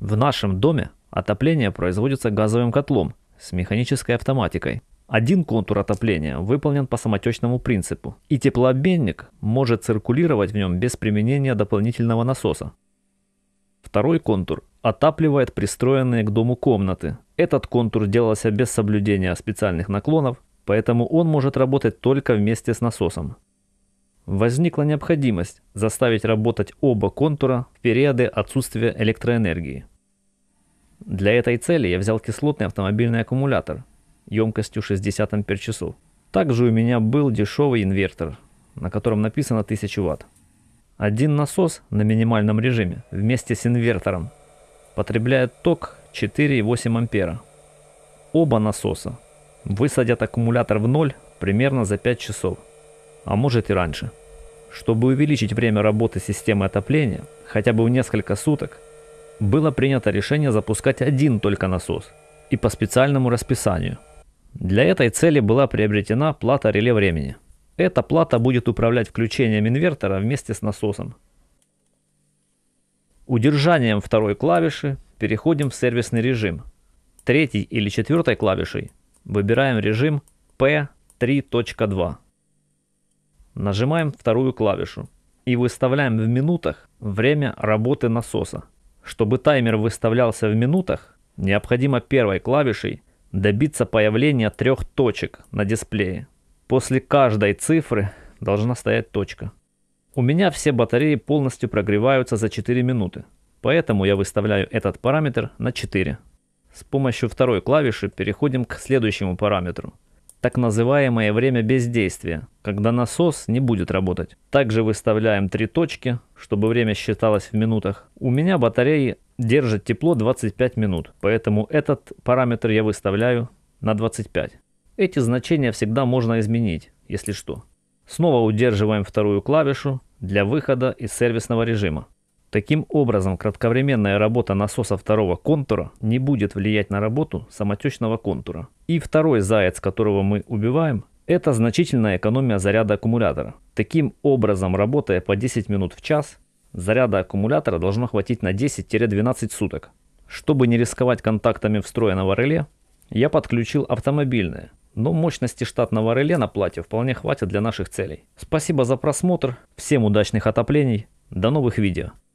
В нашем доме отопление производится газовым котлом с механической автоматикой. Один контур отопления выполнен по самотечному принципу, и теплообменник может циркулировать в нем без применения дополнительного насоса. Второй контур отапливает пристроенные к дому комнаты. Этот контур делался без соблюдения специальных наклонов, поэтому он может работать только вместе с насосом возникла необходимость заставить работать оба контура в периоды отсутствия электроэнергии. Для этой цели я взял кислотный автомобильный аккумулятор емкостью 60 ампер-часов. Также у меня был дешевый инвертор, на котором написано 1000 Вт. Один насос на минимальном режиме вместе с инвертором потребляет ток 4,8 ампера. Оба насоса высадят аккумулятор в ноль примерно за 5 часов – а может и раньше. Чтобы увеличить время работы системы отопления хотя бы в несколько суток, было принято решение запускать один только насос и по специальному расписанию. Для этой цели была приобретена плата реле времени. Эта плата будет управлять включением инвертора вместе с насосом. Удержанием второй клавиши переходим в сервисный режим. Третьей или четвертой клавишей выбираем режим P3.2. Нажимаем вторую клавишу и выставляем в минутах время работы насоса. Чтобы таймер выставлялся в минутах, необходимо первой клавишей добиться появления трех точек на дисплее. После каждой цифры должна стоять точка. У меня все батареи полностью прогреваются за 4 минуты, поэтому я выставляю этот параметр на 4. С помощью второй клавиши переходим к следующему параметру – так называемое время бездействия, когда насос не будет работать. Также выставляем три точки, чтобы время считалось в минутах. У меня батареи держат тепло 25 минут, поэтому этот параметр я выставляю на 25. Эти значения всегда можно изменить, если что. Снова удерживаем вторую клавишу для выхода из сервисного режима. Таким образом, кратковременная работа насоса второго контура не будет влиять на работу самотечного контура. И второй заяц, которого мы убиваем, это значительная экономия заряда аккумулятора. Таким образом, работая по 10 минут в час, заряда аккумулятора должно хватить на 10-12 суток. Чтобы не рисковать контактами встроенного реле, я подключил автомобильное, но мощности штатного реле на плате вполне хватит для наших целей. Спасибо за просмотр, всем удачных отоплений, до новых видео.